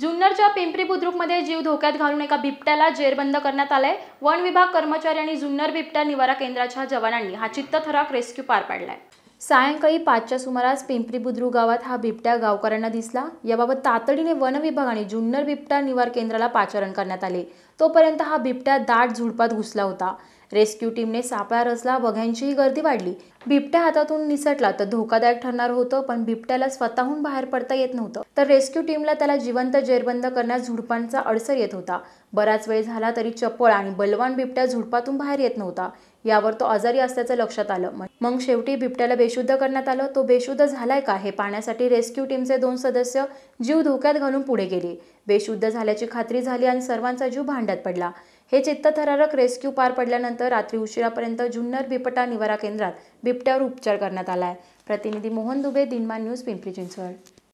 जुन्नरच्या पिंपरी बुद्रुकमध्ये जीव धोक्यात घालून एका बिबट्याला जेरबंद करण्यात आलाय वन विभाग कर्मचारी आणि जुन्नर बिबट्या निवारा केंद्राच्या जवानांनी हा चित्तथराक रेस्क्यू पार पाडलाय सायंकाळी पाचच्या सुमारास पिंपरी बुद्रुक गावात हा बिबट्या गावकऱ्यांना दिसला याबाबत तातडीने वन विभाग आणि जुन्नर बिबट्या निवार केंद्राला पाचारण करण्यात आले तोपर्यंत हा बिबट्या दाट झुडपात घुसला होता रेस्क्यू टीमने सापळा रचला बघ्यांचीही गर्दी वाढली बिबट्या हातातून निसटला तर धोकादायक ठरणार होतं पण बिबट्याला स्वतःहून बाहेर पडता येत नव्हतं तर रेस्क्यू टीमला त्याला जिवंत जेरबंद करण्यात झुडपांचा अडसर येत होता बराच वेळ झाला तरी चपळ आणि बलवान बिबट्या झुडपातून बाहेर येत नव्हता यावर तो आजारी असल्याचं लक्षात आलं मग शेवटी बिबट्याला बेशुद्ध करण्यात आलं तो बेशुद्ध झालाय का हे पाहण्यासाठी रेस्क्यू टीमचे दोन सदस्य जीव धोक्यात घालून पुढे गेले बेशुद्ध झाल्याची खात्री झाली आणि सर्वांचा जीव भांड्यात पडला हे चित्तथरारक रेस्क्यू पार पडल्यानंतर रात्री उशिरापर्यंत जुन्नर बिपटा निवारा केंद्रात बिबट्यावर उपचार करण्यात आला आहे प्रतिनिधी मोहन दुबे दिनमान न्यूज पिंपरी चिंचवड